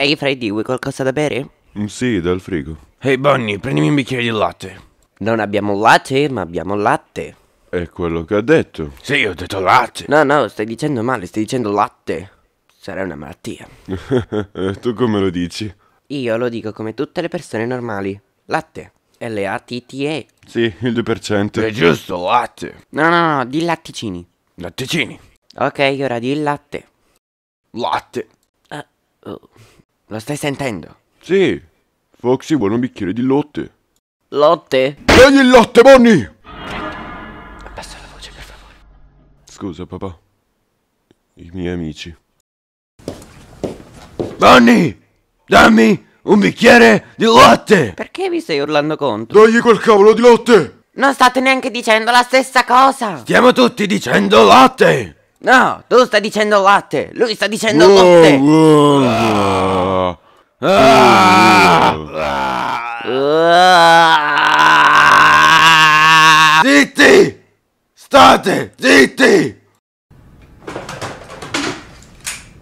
Ehi, Freddy, vuoi qualcosa da bere? Mm, sì, dal frigo. Ehi, hey, Bonnie, prendimi un bicchiere di latte. Non abbiamo latte, ma abbiamo latte. È quello che ha detto. Sì, ho detto latte. No, no, stai dicendo male, stai dicendo latte. Sarà una malattia. tu come lo dici? Io lo dico come tutte le persone normali. Latte. L-A-T-T-E. Sì, il 2%. È giusto, latte. No, no, no, di latticini. Latticini. Ok, ora di latte. Latte. Ah, oh. Lo stai sentendo? Sì. Foxy vuole un bicchiere di lotte. Lotte? Prendi il latte, Bonnie! Abbassa la voce, per favore. Scusa, papà. I miei amici. Bonnie! Dammi un bicchiere di latte! Perché mi stai urlando contro? Dagli quel cavolo di latte! Non state neanche dicendo la stessa cosa! Stiamo tutti dicendo latte! No, tu stai dicendo latte! Lui sta dicendo wow, latte! Wow. wow. Ah! Zitti! State! Zitti!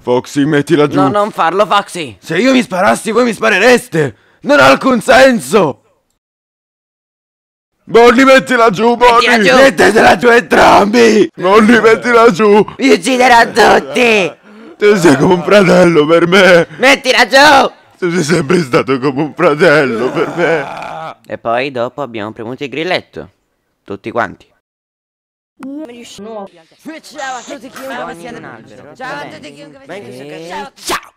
Foxy, mettila giù. No, non farlo, Foxy. Se io mi sparassi, voi mi sparereste. Non ha alcun senso. Bonnie, mettila giù, Bonnie. Mettetela giù entrambi. Bonnie, mettila giù. Vi ucciderò tutti. Tu sei come un fratello per me. Mettila giù. Tu sei sempre stato come un fratello per me. E poi dopo abbiamo premuto il grilletto. Tutti quanti. Ciao a tutti chiunque Ciao a tutti chiunque Ciao.